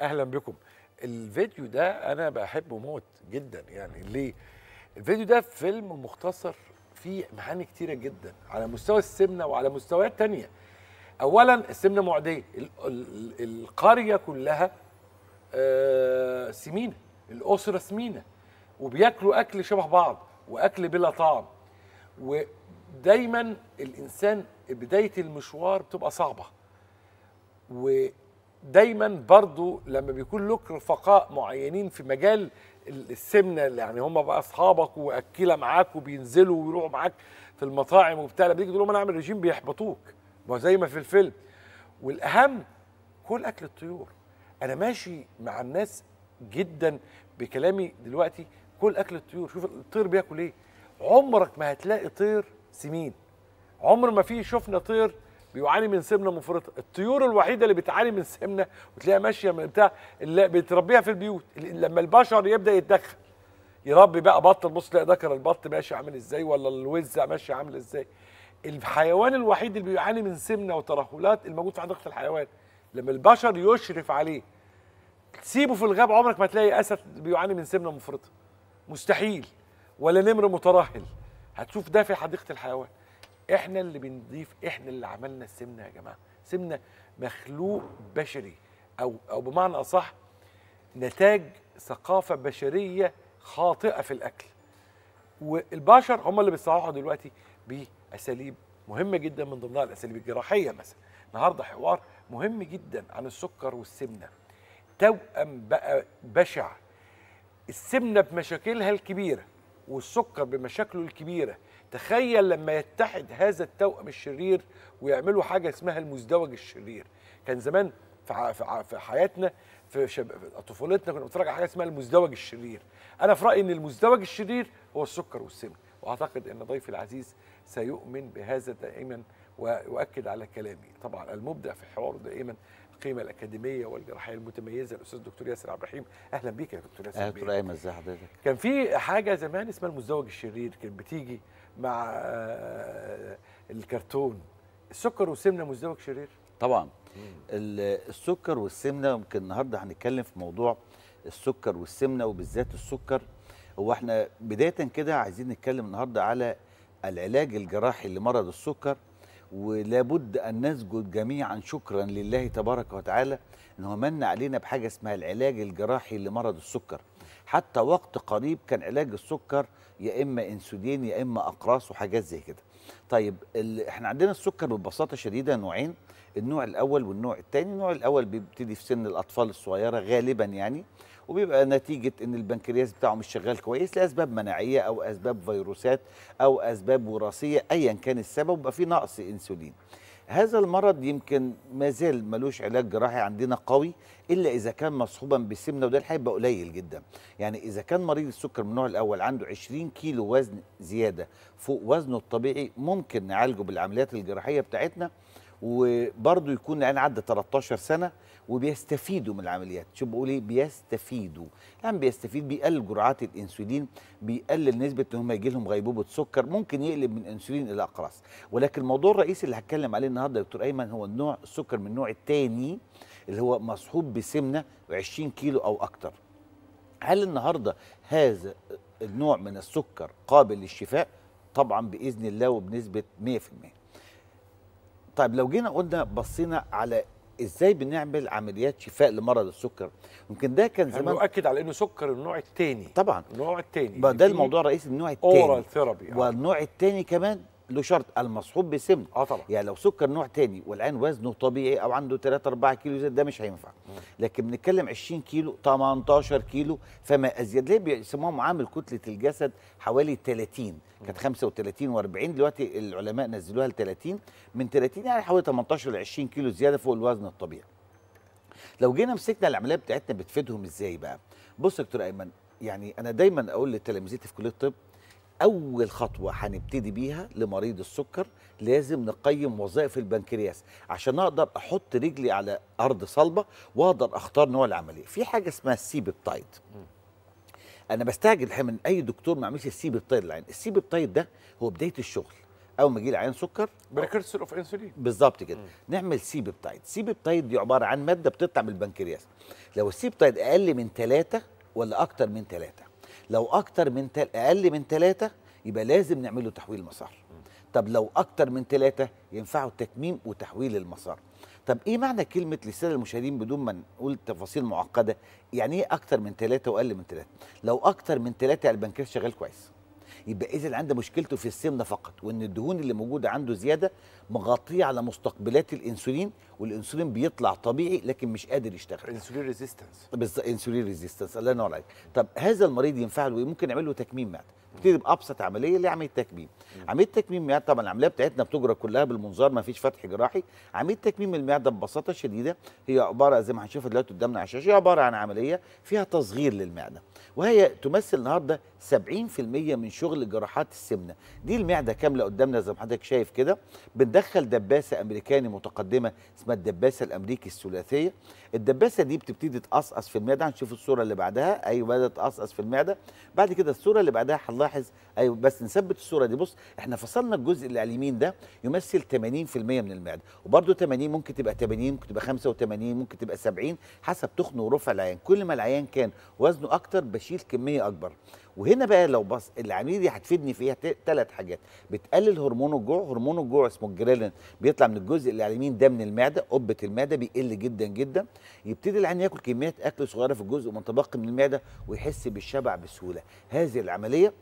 اهلا بكم الفيديو ده انا بحبه موت جدا يعني ليه الفيديو ده فيلم مختصر فيه معاني كتيره جدا على مستوى السمنه وعلى مستويات تانية اولا السمنه معديه القريه كلها آه، سمينه الاسره سمينه وبياكلوا اكل شبه بعض واكل بلا طعم ودايما الانسان بدايه المشوار بتبقى صعبه و دايما برضو لما بيكون لك رفقاء معينين في مجال السمنه يعني هم بقى اصحابك واكيله معاك وبينزلوا ويروحوا معاك في المطاعم وبتاع لما تيجي تقول لهم انا اعمل رجيم بيحبطوك ما زي ما في الفيلم والاهم كل اكل الطيور انا ماشي مع الناس جدا بكلامي دلوقتي كل اكل الطيور شوف الطير بياكل ايه عمرك ما هتلاقي طير سمين عمر ما في شفنا طير بيعاني من سمنه مفرطه الطيور الوحيده اللي بتعاني من سمنه وتلاقيها ماشيه من بتاع اللي بتربيها في البيوت لما البشر يبدا يتدخل يربي بقى بط بص تلاقي ذكر البط ماشي عامل ازاي ولا الوز ماشي عامل ازاي الحيوان الوحيد اللي بيعاني من سمنه وترهلات الموجود في حديقه الحيوان لما البشر يشرف عليه تسيبه في الغاب عمرك ما تلاقي اسد بيعاني من سمنه مفرطه مستحيل ولا نمر مترهل هتشوف ده في حديقه الحيوان احنا اللي بنضيف احنا اللي عملنا السمنه يا جماعه سمنه مخلوق بشري او او بمعنى اصح نتاج ثقافه بشريه خاطئه في الاكل والبشر هم اللي بيصارعوا دلوقتي باساليب مهمه جدا من ضمنها الاساليب الجراحيه مثلا النهارده حوار مهم جدا عن السكر والسمنه توأم بقى بشع السمنه بمشاكلها الكبيره والسكر بمشاكله الكبيره تخيل لما يتحد هذا التوأم الشرير ويعملوا حاجه اسمها المزدوج الشرير كان زمان في حياتنا في طفولتنا كنا بنتفرج على حاجه اسمها المزدوج الشرير انا في رايي ان المزدوج الشرير هو السكر والسمن واعتقد ان ضيفي العزيز سيؤمن بهذا دائما ويؤكد على كلامي طبعا المبدع في الحوار دائما القيمه الاكاديميه والجراحيه المتميزه الاستاذ دكتور ياسر عبد الرحيم اهلا بيك يا دكتور ياسر اهلا دكتور ايمن ازي حضرتك كان في حاجه زمان اسمها المزدوج الشرير كانت بتيجي مع آه، الكرتون السكر والسمنه مزدوج شرير طبعا السكر والسمنه يمكن النهارده هنتكلم في موضوع السكر والسمنه وبالذات السكر هو احنا بدايه كده عايزين نتكلم النهارده على العلاج الجراحي لمرض السكر ولابد ان نسجد جميعا شكرا لله تبارك وتعالى انه من علينا بحاجه اسمها العلاج الجراحي لمرض السكر حتى وقت قريب كان علاج السكر يا اما انسولين يا اما اقراص وحاجات زي كده طيب احنا عندنا السكر ببساطه شديده نوعين النوع الاول والنوع الثاني النوع الاول بيبتدي في سن الاطفال الصغيره غالبا يعني وبيبقى نتيجه ان البنكرياس بتاعه مش شغال كويس لاسباب مناعيه او اسباب فيروسات او اسباب وراثيه ايا كان السبب وبقى في نقص انسولين هذا المرض يمكن ما زال ملوش علاج جراحي عندنا قوي الا اذا كان مصحوبا بسمنه وده هيبقى قليل جدا يعني اذا كان مريض السكر من النوع الاول عنده 20 كيلو وزن زياده فوق وزنه الطبيعي ممكن نعالجه بالعمليات الجراحيه بتاعتنا وبرضه يكون العيان عدى 13 سنه وبيستفيدوا من العمليات شوف بقول ايه بيستفيدوا يعني بيستفيد بيقلل جرعات الانسولين بيقلل نسبه ان هم يجي لهم غيبوبه سكر ممكن يقلب من انسولين الى اقراص ولكن الموضوع الرئيسي اللي هتكلم عليه النهارده يا دكتور ايمن هو النوع السكر من النوع الثاني اللي هو مصحوب بسمنه 20 كيلو او اكتر هل النهارده هذا النوع من السكر قابل للشفاء طبعا باذن الله وبنسبه 100% طيب لو جينا قلنا بصينا على ازاي بنعمل عمليات شفاء لمرض السكر يمكن ده كان يعني زمان نؤكد على انه سكر النوع الثاني طبعا النوع الثاني ده الموضوع الرئيسي النوع الثاني اورال ثيرابي آه. والنوع الثاني كمان له شرط المصحوب بسمن اه طبعا يعني لو سكر نوع تاني والعين وزنه طبيعي او عنده 3 4 كيلو زاد ده مش هينفع لكن بنتكلم 20 كيلو 18 كيلو فما ازيد ليه بيسموها معامل كتله الجسد حوالي 30 كانت 35 و40 دلوقتي العلماء نزلوها ل 30 من 30 يعني حوالي 18 ل 20 كيلو زياده فوق الوزن الطبيعي لو جينا مسكنا العمليه بتاعتنا بتفيدهم ازاي بقى بص يا دكتور ايمن يعني انا دايما اقول لتلامذتي في كليه الطب اول خطوه هنبتدي بيها لمريض السكر لازم نقيم وظائف البنكرياس عشان اقدر احط رجلي على ارض صلبه واقدر اختار نوع العمليه في حاجه اسمها السيبيبتايد انا بستعجل الحقيقه من اي دكتور ما يعملش السيبيبتايد للعين السيبيبتايد ده هو بدايه الشغل اول ما يجي لي عين سكر بريكرسر اوف انسولين بالظبط كده مم. نعمل سيبيبتايد بيبتايد دي عباره عن ماده بتطلع من البنكرياس لو السيبيبتايد اقل من ثلاثة ولا اكتر من ثلاثة لو اكتر من تل... اقل من ثلاثه يبقى لازم نعمل له تحويل مسار طب لو اكتر من ثلاثه ينفعوا التكميم وتحويل المسار طب ايه معنى كلمه للساده المشاهدين بدون ما نقول تفاصيل معقده يعني ايه اكتر من ثلاثه واقل من ثلاثه لو اكتر من ثلاثه البنكات شغال كويس يبقى اذا عنده مشكلته في السمنه فقط وان الدهون اللي موجوده عنده زياده مغطيه على مستقبلات الانسولين والانسولين بيطلع طبيعي لكن مش قادر يشتغل انسولين ريزيستنس بالظبط انسولين ريزيستنس الله ينور عليك طب هذا المريض ينفع له ايه ممكن نعمل له تكميم معده نبتدي بابسط عمليه اللي هي عمليه التكميم عمليه تكميم المعده طبعا العمليه بتاعتنا بتجرى كلها بالمنظار ما فيش فتح جراحي عمليه تكميم المعده ببساطه شديده هي عباره زي ما هنشوفها دلوقتي قدامنا على الشاشه هي عباره عن عمليه فيها تصغير للمعده وهي تمثل النهارده 70% من شغل جراحات السمنه دي المعده كامله قدامنا زي ما حضرتك شايف كده بندخل دباسه امريكاني متقدمه اسمها الدباسه الامريكي الثلاثيه الدباسه دي بتبتدي تقصقص في المعده هنشوف الصوره اللي بعدها ايوه بدات تقصقص في المعده بعد كده الصوره اللي بعدها هنلاحظ ايوه بس نثبت الصوره دي بص احنا فصلنا الجزء اللي على اليمين ده يمثل 80% من المعده وبرده 80 ممكن تبقى 80 ممكن تبقى 85 ممكن تبقى 70 حسب تخن ورفع العيان كل ما العيان كان وزنه اكتر بشيل كميه اكبر وهنا بقى لو بص العمليه دي هتفيدني فيها إيه؟ ثلاث حاجات بتقلل هرمون الجوع هرمون الجوع اسمه الجريلين بيطلع من الجزء اللي على اليمين ده من المعده قبه المعده بيقل جدا جدا يبتدي العين ياكل كميات اكل صغيره في الجزء المتبقي من المعده ويحس بالشبع بسهوله هذه العمليه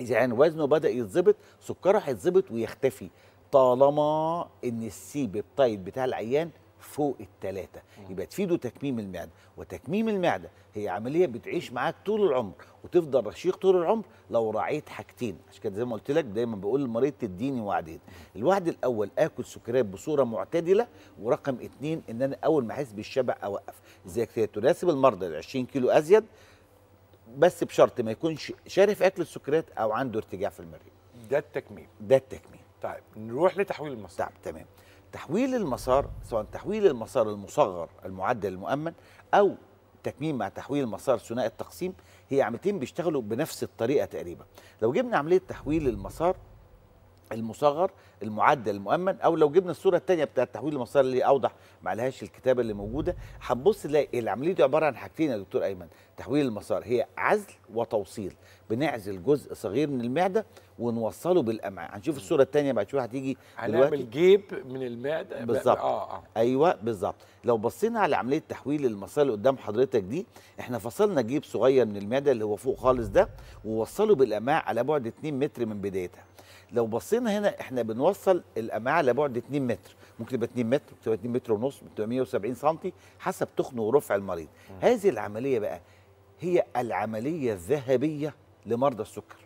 اذا يعني وزنه بدا يتظبط سكره هيتظبط ويختفي طالما ان السي بيبتايد بتاع العيان فوق الثلاثة يبقى تفيده تكميم المعدة وتكميم المعدة هي عملية بتعيش معاك طول العمر وتفضل رشيق طول العمر لو راعيت حاجتين عشان كده زي ما قلت لك دايما بقول للمريض تديني وعدين الوعد الأول آكل سكريات بصورة معتدلة ورقم اتنين إن أنا أول ما أحس بالشبع أوقف إزاي تناسب المرضى ال 20 كيلو أزيد بس بشرط ما يكونش شارف أكل السكريات أو عنده ارتجاع في المريء ده التكميم ده التكميم طيب نروح لتحويل المصاري طيب تمام تحويل المسار سواء تحويل المسار المصغر المعدل المؤمن او تكميم مع تحويل المسار ثنائي التقسيم هي عمليتين بيشتغلوا بنفس الطريقه تقريبا لو جبنا عمليه تحويل المسار المصغر المعدل المؤمن او لو جبنا الصوره الثانيه بتاعه تحويل المسار اللي اوضح ما لهاش الكتابه اللي موجوده هنبص نلاقي العمليه دي عباره عن حاجتين يا دكتور ايمن تحويل المسار هي عزل وتوصيل بنعزل جزء صغير من المعده ونوصله بالامعاء هنشوف الصوره الثانيه بعد شويه هتيجي هنعمل جيب من المعده بالظبط آه آه. ايوه بالظبط لو بصينا على عمليه تحويل المسار اللي قدام حضرتك دي احنا فصلنا جيب صغير من المعده اللي هو فوق خالص ده ووصله بالامعاء على بعد 2 متر من بدايتها لو بصينا هنا احنا بنوصل الامعاء لبعد 2 متر ممكن تبقى 2 متر ممكن تبقى 2 متر ونص ممكن تبقى 170 سم حسب تخن ورفع المريض هذه العمليه بقى هي العمليه الذهبيه لمرضى السكر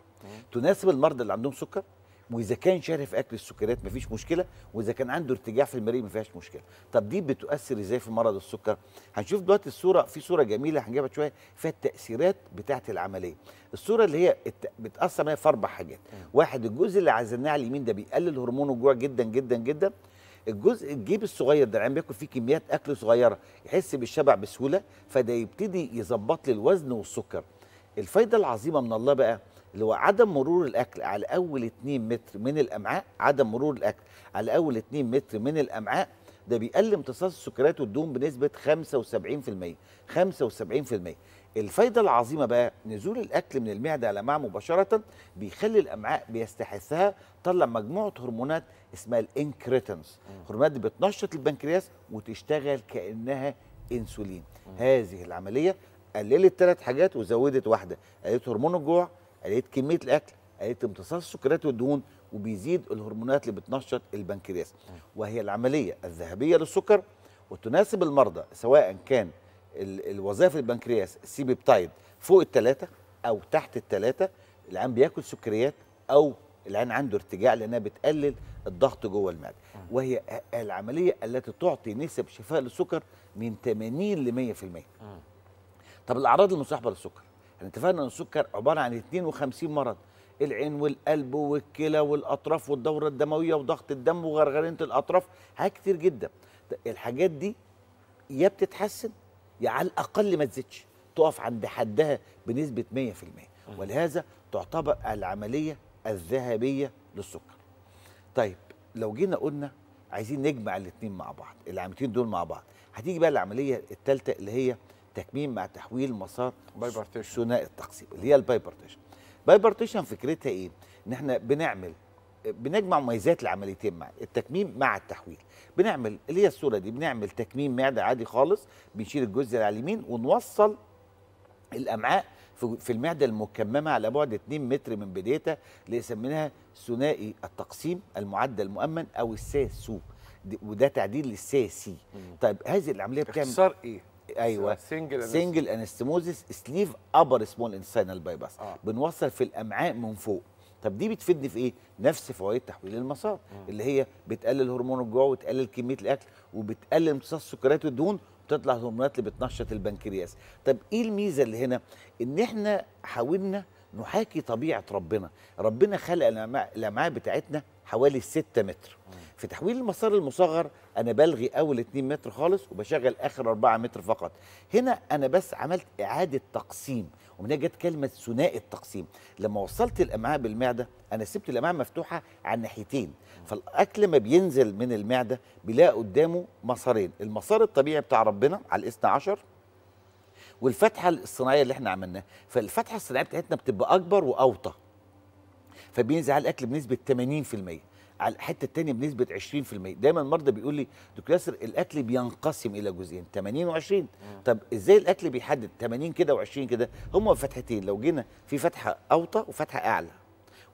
تناسب المرضى اللي عندهم سكر واذا كان شارف اكل السكريات مفيش مشكله واذا كان عنده ارتجاع في المريء ما فيهاش مشكله طب دي بتؤثر ازاي في مرض السكر هنشوف دلوقتي الصوره في صوره جميله هنجيبها شويه فيها التاثيرات بتاعه العمليه الصوره اللي هي بتاثر في اربع حاجات واحد الجزء اللي عزلناه على اليمين ده بيقلل هرمون الجوع جدا جدا جدا الجزء الجيب الصغير ده العين يعني بياكل فيه كميات اكل صغيره يحس بالشبع بسهوله فده يبتدي يظبط لي الوزن والسكر الفايدة العظيمة من الله بقى اللي هو عدم مرور الأكل على أول 2 متر من الأمعاء عدم مرور الأكل على أول 2 متر من الأمعاء ده بيقلل امتصاص السكريات والدهون بنسبة 75% 75% الفايدة العظيمة بقى نزول الأكل من المعدة على معه مباشرة بيخلي الأمعاء بيستحثها تطلع مجموعة هرمونات اسمها الانكريتنس هرمونات بتنشط البنكرياس وتشتغل كأنها انسولين هذه العملية قللت ثلاث حاجات وزودت واحده قللت هرمون الجوع قللت كميه الاكل قللت امتصاص السكريات والدهون وبيزيد الهرمونات اللي بتنشط البنكرياس وهي العمليه الذهبيه للسكر وتناسب المرضى سواء كان الوظائف البنكرياس السي بيبتايد فوق الثلاثه او تحت الثلاثه العين بياكل سكريات او العين عنده ارتجاع لانها بتقلل الضغط جوه المعده وهي العمليه التي تعطي نسب شفاء للسكر من 80 ل 100% طب الاعراض المصاحبه للسكر احنا اتفقنا ان السكر عباره عن 52 مرض العين والقلب والكلى والاطراف والدوره الدمويه وضغط الدم وغرغرينه الاطراف حاجات كتير جدا طيب الحاجات دي يا بتتحسن يا على الاقل ما تزيدش تقف عند حدها بنسبه 100% ولهذا تعتبر العمليه الذهبيه للسكر طيب لو جينا قلنا عايزين نجمع الاثنين مع بعض العمليتين دول مع بعض هتيجي بقى العمليه الثالثه اللي هي التكميم مع تحويل مسار ثنائي التقسيم اللي هي باي بارتيشن فكرتها ايه ان احنا بنعمل بنجمع مميزات العمليتين مع التكميم مع التحويل بنعمل اللي هي الصوره دي بنعمل تكميم معده عادي خالص بنشيل الجزء اللي على اليمين ونوصل الامعاء في المعده المكممه على بعد 2 متر من بدايتها اللي سميناها ثنائي التقسيم المعدل المؤمن او الساسو وده تعديل للساسي طيب هذه العمليه بتعمل اختصار ايه ايوه سنجل سنجل انستموزيس سليف ابر سمول انسينال باي باس بنوصل في الامعاء من فوق طب دي بتفيدني في ايه؟ نفس فوائد تحويل المسار آه. اللي هي بتقلل هرمون الجوع وتقلل كميه الاكل وبتقلل امتصاص السكريات والدهون وتطلع هرمونات اللي بتنشط البنكرياس. طب ايه الميزه اللي هنا؟ ان احنا حاولنا نحاكي طبيعه ربنا، ربنا خلق الامعاء بتاعتنا حوالي 6 متر. آه. في تحويل المسار المصغر انا بلغي اول 2 متر خالص وبشغل اخر 4 متر فقط هنا انا بس عملت اعاده تقسيم ومن هنا جت كلمه ثنائي التقسيم لما وصلت الامعاء بالمعده انا سبت الامعاء مفتوحه على الناحيتين فالاكل ما بينزل من المعده بيلاقي قدامه مسارين المسار الطبيعي بتاع ربنا على الاثنى عشر والفتحه الصناعيه اللي احنا عملناها فالفتحه الصناعيه بتاعتنا بتبقى اكبر واوطى فبينزل على الاكل بنسبه 80% على الحته الثانيه بنسبه 20% دايما المرضى بيقول لي دكتور ياسر الاكل بينقسم الى جزئين 80 و20 طب ازاي الاكل بيحدد 80 كده و20 كده هم فتحتين لو جينا في فتحه اوطى وفتحه اعلى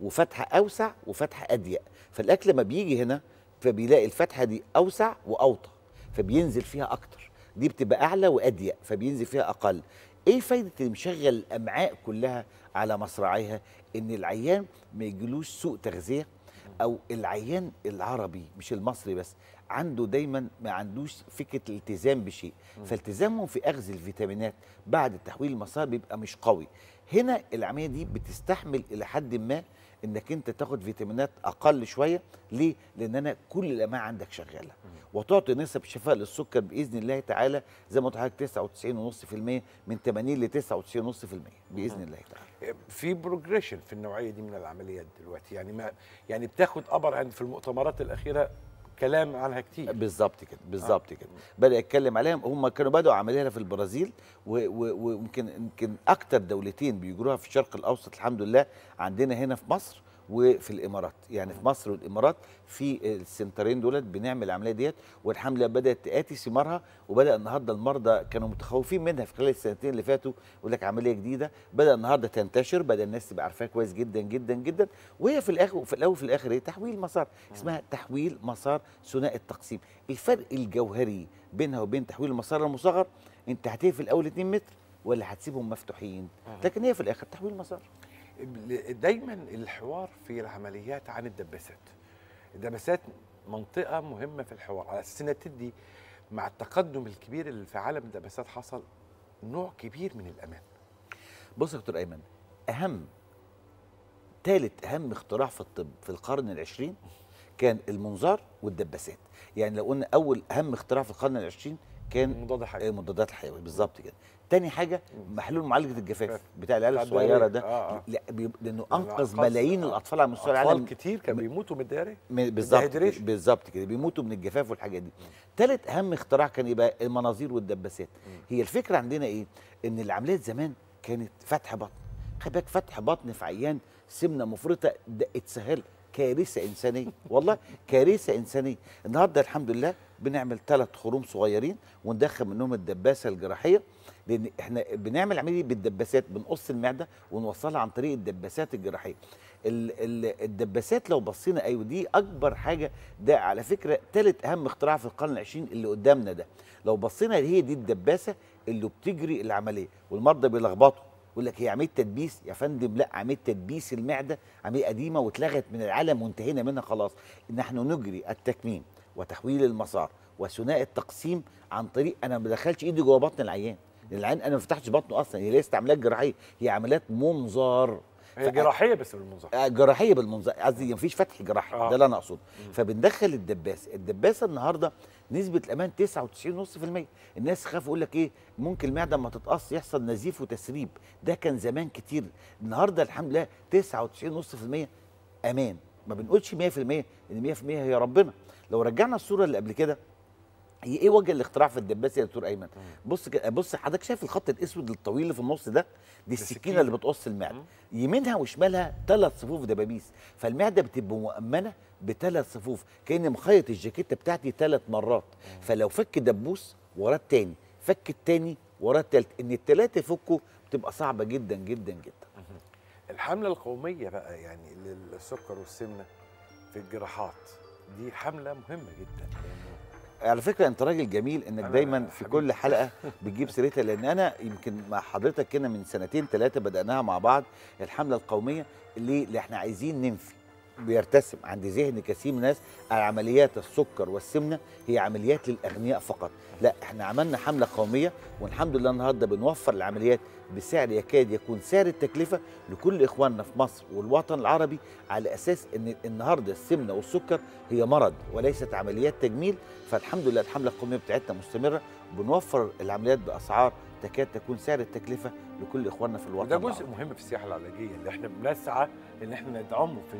وفتحه اوسع وفتحه اضيق فالاكل لما بيجي هنا فبيلاقي الفتحه دي اوسع واوطى فبينزل فيها اكتر دي بتبقى اعلى واضيق فبينزل فيها اقل ايه فايده اللي مشغل الامعاء كلها على مصراعيها ان العيان ما يجيلوش سوء تغذيه او العيان العربي مش المصري بس عنده دايما ما عندوش فكره الالتزام بشيء فالتزامهم في اخذ الفيتامينات بعد تحويل المصاري بيبقى مش قوي هنا العمليه دي بتستحمل الى حد ما انك انت تاخد فيتامينات اقل شويه ليه لان انا كل الامعاء عندك شغاله وتعطي نسب شفاء للسكر باذن الله تعالى زي ما قلت لحضرتك 99.5% من 80 ل 99.5% باذن الله تعالى إيه، في بروجريشن في النوعيه دي من العمليات دلوقتي يعني ما يعني بتاخد ابر عند في المؤتمرات الاخيره كلام عنها كتير بالظبط كده بالظبط آه. كده بدا يتكلم عليها هم كانوا بداوا عمليها في البرازيل ويمكن يمكن اكتر دولتين بيجروها في الشرق الاوسط الحمد لله عندنا هنا في مصر وفي الامارات يعني في مصر والامارات في السنترين دولت بنعمل العمليه ديت والحمله بدات تاتي ثمارها وبدا النهارده المرضى كانوا متخوفين منها في خلال السنتين اللي فاتوا يقول لك عمليه جديده بدا النهارده تنتشر بدا الناس تبقى عارفاها كويس جدا جدا جدا وهي في الاخر وفي الاول وفي الاخر هي تحويل مسار آه. اسمها تحويل مسار ثنائي التقسيم الفرق الجوهري بينها وبين تحويل المسار المصغر انت هتقفل الاول 2 متر ولا هتسيبهم مفتوحين آه. لكن هي في الاخر تحويل مسار دايما الحوار في العمليات عن الدباسات الدباسات منطقه مهمه في الحوار على اساس انها تدي مع التقدم الكبير اللي في عالم الدباسات حصل نوع كبير من الامان بص يا دكتور ايمن اهم ثالث اهم اختراع في الطب في القرن العشرين كان المنظار والدباسات يعني لو قلنا اول اهم اختراع في القرن العشرين كان المضاد الحيوي آه، مضادات الحيويه بالظبط كده تاني حاجه محلول معالجه الجفاف بتاع العيال الصغيره ده آه, آه. لانه انقذ ملايين آه. الاطفال على مستوى العالم أطفال كتير كانوا بيموتوا من الداري بالظبط بالظبط كده بيموتوا من الجفاف والحاجات دي ثالث اهم اختراع كان يبقى المناظير والدباسات هي الفكره عندنا ايه ان العمليات زمان كانت فتح بطن خلي بالك فتح بطن في عيان سمنه مفرطه ده اتسهل كارثه انسانيه والله كارثه انسانيه النهارده الحمد لله بنعمل ثلاث خروم صغيرين وندخل منهم الدباسه الجراحيه لان احنا بنعمل عمليه بالدباسات بنقص المعده ونوصلها عن طريق الدباسات الجراحيه الدباسات لو بصينا ايوه دي اكبر حاجه ده على فكره ثالث اهم اختراع في القرن العشرين اللي قدامنا ده لو بصينا هي دي الدباسه اللي بتجري العمليه والمرضى بيلخبطوا يقول لك هي عمليه تدبيس يا فندم لا عمليه تدبيس المعده عمليه قديمه واتلغت من العالم وانتهينا منها خلاص نحن نجري التكميم وتحويل المسار وثنائي التقسيم عن طريق انا ما بدخلش ايدي جوه بطن العيان العيان انا ما فتحتش بطنه اصلا هي ليست عمليات جراحيه هي عمليات منظار هي جراحيه بس بالمنظار آه، جراحيه بالمنظار قصدي ما فيش فتح جراحي آه. ده اللي انا اقصده فبندخل الدباسه الدباسه النهارده نسبه الامان 99.5% الناس خافوا يقول لك ايه ممكن المعده ما تتقص يحصل نزيف وتسريب ده كان زمان كتير النهارده الحمد لله 99.5% امان ما بنقولش 100% ان 100% هي ربنا لو رجعنا الصوره اللي قبل كده هي ايه وجه الاختراع في الدباسه يا دكتور ايمن بص بص حضرتك شايف الخط الاسود الطويل اللي في النص ده دي السكينه اللي بتقص المعده يمينها وشمالها ثلاث صفوف دبابيس فالمعده بتبقى مؤمنه بثلاث صفوف كان مخيط الجاكيت بتاعتي ثلاث مرات مم. فلو فك دبوس وراه الثاني فك الثاني وراه الثالث ان الثلاثه يفكوا بتبقى صعبه جدا جدا جدا مم. الحمله القوميه بقى يعني للسكر والسمنه في الجراحات دي حمله مهمه جدا على فكره انت راجل جميل انك دايما في كل حلقه بتجيب سيرتها لان انا يمكن مع حضرتك كنا من سنتين ثلاثه بداناها مع بعض الحمله القوميه اللي, اللي احنا عايزين ننفي بيرتسم عند ذهن كثير من الناس عمليات السكر والسمنه هي عمليات للاغنياء فقط لا احنا عملنا حمله قوميه والحمد لله النهارده بنوفر العمليات بسعر يكاد يكون سعر التكلفه لكل اخواننا في مصر والوطن العربي على اساس ان النهارده السمنه والسكر هي مرض وليست عمليات تجميل فالحمد لله الحمله القوميه بتاعتنا مستمره بنوفر العمليات باسعار تكاد تكون سعر التكلفه لكل اخواننا في الوطن ده جزء مهم في السياحه العلاجيه اللي احنا بنسعى ان احنا ندعمه في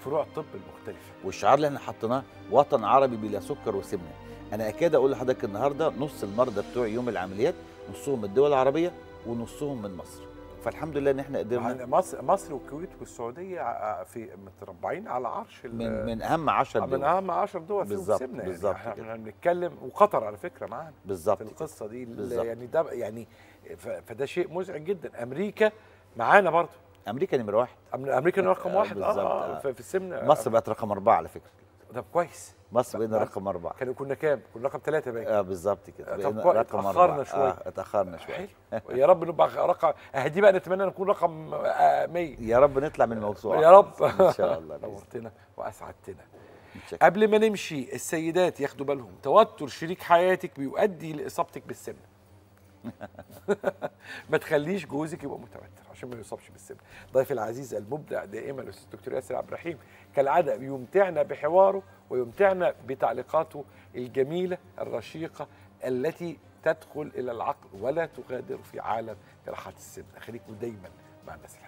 فروع الطب المختلفه والشعار اللي احنا حطيناه وطن عربي بلا سكر وسمنه انا اكاد اقول لحضرتك النهارده نص المرضى بتوع يوم العمليات نصهم من الدول العربيه ونصهم من مصر فالحمد لله ان احنا قدرنا يعني مصر مصر والكويت والسعوديه آه، آه، في متربعين على عرش من من اهم 10 دول من اهم 10 دول في بالظبط يعني بالظبط يعني احنا بنتكلم وقطر على فكره معانا بالظبط في القصه دي يعني ده يعني فده شيء مزعج جدا امريكا معانا برضه امريكا نمره واحد امريكا رقم آه، واحد اه, آه في السمنه مصر بقت رقم اربعه على فكره طب كويس مصر بقينا رقم أربعة كانوا كنا كام؟ كنا رقم ثلاثة باين اه بالظبط كده طب طب رقم أربعة اتأخرنا شوية اه اتأخرنا شوية حلو يا رب نبقى رقم اهدي بقى نتمنى نكون رقم 100 آه، يا رب نطلع من الموسوعة يا رب إن شاء الله نورتنا وأسعدتنا قبل ما نمشي السيدات ياخدوا بالهم توتر شريك حياتك بيؤدي لإصابتك بالسمنة ما تخليش جوزك يبقى متوتر عشان ما يصابش بالسمنه ضيف العزيز المبدع دائما الاستاذ الدكتور ياسر عبد الرحيم كالعاده يمتعنا بحواره ويمتعنا بتعليقاته الجميله الرشيقه التي تدخل الى العقل ولا تغادر في عالم جراحات السمنه خليكم دايما مع الناس الحلوه